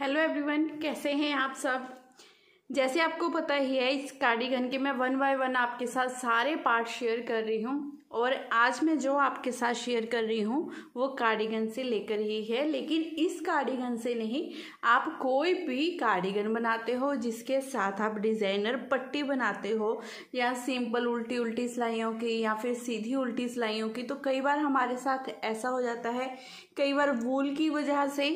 hello everyone कैसे हैं आप सब जैसे आपको पता ही है इस कार्डिगन के मैं वन बाय वन आपके साथ सारे पार्ट शेयर कर रही हूँ और आज मैं जो आपके साथ शेयर कर रही हूँ वो कार्डिगन से लेकर ही है लेकिन इस कार्डिगन से नहीं आप कोई भी कार्डिगन बनाते हो जिसके साथ आप डिज़ाइनर पट्टी बनाते हो या सिंपल उल्टी उल्टी सिलाइयों की या फिर सीधी उल्टी सिलाइयों की तो कई बार हमारे साथ ऐसा हो जाता है कई बार वूल की वजह से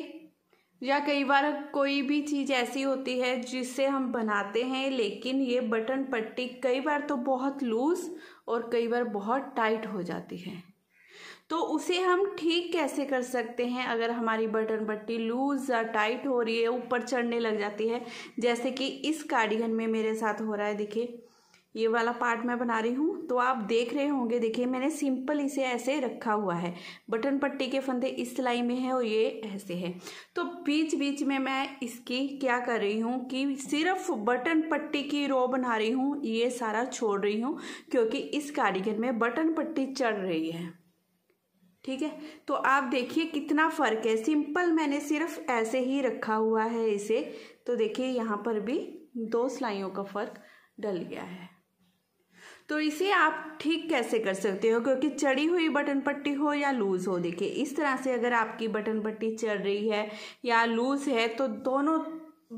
या कई बार कोई भी चीज़ ऐसी होती है जिससे हम बनाते हैं लेकिन ये बटन पट्टी कई बार तो बहुत लूज़ और कई बार बहुत टाइट हो जाती है तो उसे हम ठीक कैसे कर सकते हैं अगर हमारी बटन पट्टी लूज़ या टाइट हो रही है ऊपर चढ़ने लग जाती है जैसे कि इस कार्डिगन में मेरे साथ हो रहा है देखिए ये वाला पार्ट मैं बना रही हूँ तो आप देख रहे होंगे देखिए मैंने सिंपल इसे ऐसे रखा हुआ है बटन पट्टी के फंदे इस सिलाई में है और ये ऐसे है तो बीच बीच में मैं इसकी क्या कर रही हूँ कि सिर्फ बटन पट्टी की रो बना रही हूँ ये सारा छोड़ रही हूँ क्योंकि इस कार्डिगन में बटन पट्टी चढ़ रही है ठीक है तो आप देखिए कितना फ़र्क है सिंपल मैंने सिर्फ ऐसे ही रखा हुआ है इसे तो देखिए यहाँ पर भी दो सिलाइयों का फ़र्क डल गया है तो इसे आप ठीक कैसे कर सकते हो क्योंकि चढ़ी हुई बटन पट्टी हो या लूज़ हो देखिए इस तरह से अगर आपकी बटन पट्टी चढ़ रही है या लूज़ है तो दोनों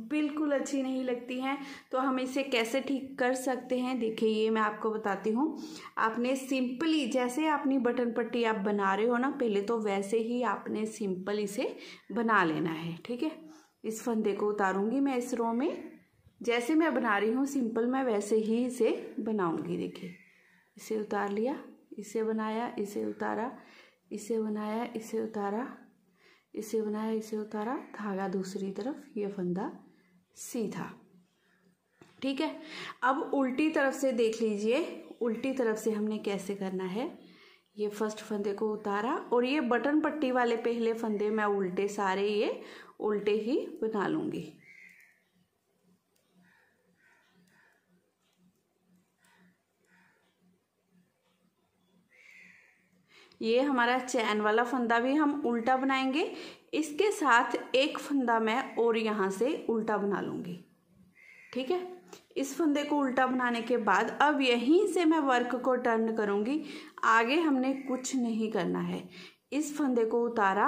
बिल्कुल अच्छी नहीं लगती हैं तो हम इसे कैसे ठीक कर सकते हैं देखिए ये मैं आपको बताती हूँ आपने सिंपली जैसे अपनी बटन पट्टी आप बना रहे हो ना पहले तो वैसे ही आपने सिंपल इसे बना लेना है ठीक है इस फंदे को उतारूंगी मैं इस रो में जैसे मैं बना रही हूँ सिंपल मैं वैसे ही इसे बनाऊंगी देखिए इसे उतार लिया इसे बनाया इसे उतारा इसे बनाया इसे उतारा इसे बनाया इसे उतारा धागा दूसरी तरफ ये फंदा सीधा ठीक है अब उल्टी तरफ से देख लीजिए उल्टी तरफ से हमने कैसे करना है ये फर्स्ट फंदे को उतारा और ये बटन पट्टी वाले पहले फंदे मैं उल्टे सारे ये उल्टे ही बना लूँगी ये हमारा चैन वाला फंदा भी हम उल्टा बनाएंगे इसके साथ एक फंदा मैं और यहाँ से उल्टा बना लूँगी ठीक है इस फंदे को उल्टा बनाने के बाद अब यहीं से मैं वर्क को टर्न करूँगी आगे हमने कुछ नहीं करना है इस फंदे को उतारा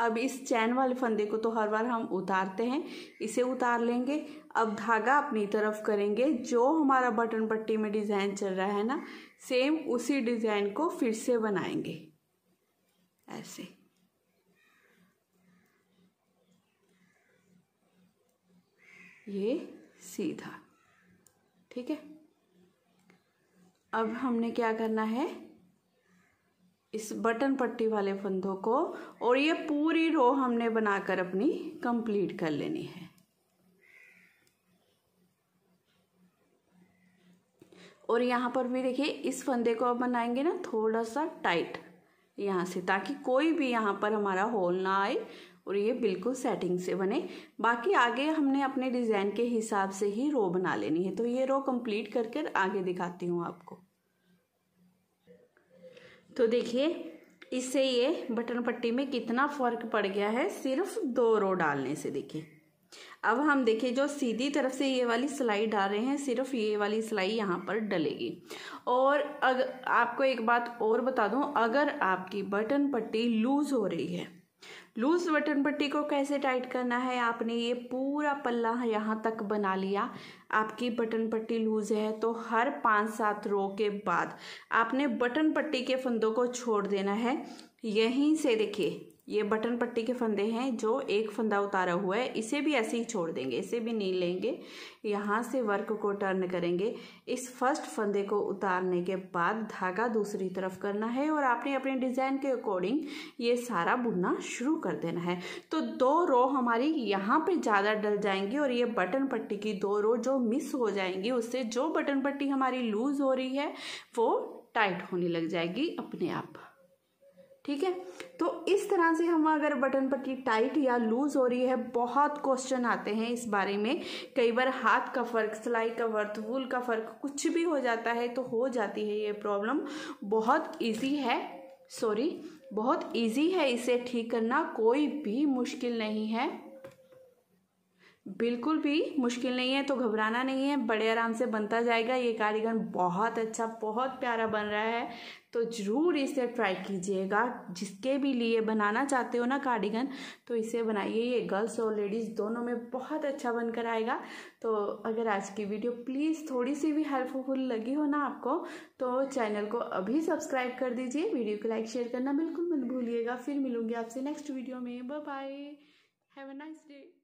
अब इस चैन वाले फंदे को तो हर बार हम उतारते हैं इसे उतार लेंगे अब धागा अपनी तरफ करेंगे जो हमारा बटन पट्टी में डिज़ाइन चल रहा है ना सेम उसी डिज़ाइन को फिर से बनाएंगे ऐसे ये सीधा ठीक है अब हमने क्या करना है इस बटन पट्टी वाले फंदों को और ये पूरी रो हमने बनाकर अपनी कंप्लीट कर लेनी है और यहाँ पर भी देखिए इस फंदे को अब बनाएंगे ना थोड़ा सा टाइट यहाँ से ताकि कोई भी यहाँ पर हमारा होल ना आए और ये बिल्कुल सेटिंग से बने बाकी आगे हमने अपने डिज़ाइन के हिसाब से ही रो बना लेनी है तो ये रो कंप्लीट कर कर आगे दिखाती हूँ आपको तो देखिए इससे ये बटन पट्टी में कितना फर्क पड़ गया है सिर्फ दो रो डालने से देखिए अब हम देखिए जो सीधी तरफ से ये वाली सिलाई डाल रहे हैं सिर्फ ये वाली सिलाई यहाँ पर डलेगी और अगर आपको एक बात और बता दूँ अगर आपकी बटन पट्टी लूज़ हो रही है लूज बटन पट्टी को कैसे टाइट करना है आपने ये पूरा पल्ला यहाँ तक बना लिया आपकी बटन पट्टी लूज है तो हर पाँच सात रो के बाद आपने बटन पट्टी के फंदों को छोड़ देना है यहीं से देखिए ये बटन पट्टी के फंदे हैं जो एक फंदा उतारा हुआ है इसे भी ऐसे ही छोड़ देंगे इसे भी नहीं लेंगे यहाँ से वर्क को टर्न करेंगे इस फर्स्ट फंदे को उतारने के बाद धागा दूसरी तरफ करना है और आपने अपने डिज़ाइन के अकॉर्डिंग ये सारा बुनना शुरू कर देना है तो दो रो हमारी यहाँ पर ज़्यादा डल जाएंगी और ये बटन पट्टी की दो रो जो मिस हो जाएंगी उससे जो बटन पट्टी हमारी लूज़ हो रही है वो टाइट होने लग जाएगी अपने आप ठीक है तो इस तरह से हम अगर बटन पट्टी टाइट या लूज़ हो रही है बहुत क्वेश्चन आते हैं इस बारे में कई बार हाथ का फ़र्क सिलाई का वर्थ वूल का फ़र्क कुछ भी हो जाता है तो हो जाती है ये प्रॉब्लम बहुत ईजी है सॉरी बहुत ईजी है इसे ठीक करना कोई भी मुश्किल नहीं है बिल्कुल भी मुश्किल नहीं है तो घबराना नहीं है बड़े आराम से बनता जाएगा ये कारीगर बहुत अच्छा बहुत प्यारा बन रहा है तो ज़रूर इसे ट्राई कीजिएगा जिसके भी लिए बनाना चाहते हो ना कार्डिगन तो इसे बनाइए ये गर्ल्स और लेडीज़ दोनों में बहुत अच्छा बनकर आएगा तो अगर आज की वीडियो प्लीज़ थोड़ी सी भी हेल्पफुल लगी हो ना आपको तो चैनल को अभी सब्सक्राइब कर दीजिए वीडियो को लाइक शेयर करना बिल्कुल मत भूलिएगा फिर मिलूँगी आपसे नेक्स्ट वीडियो में bye bye have a nice day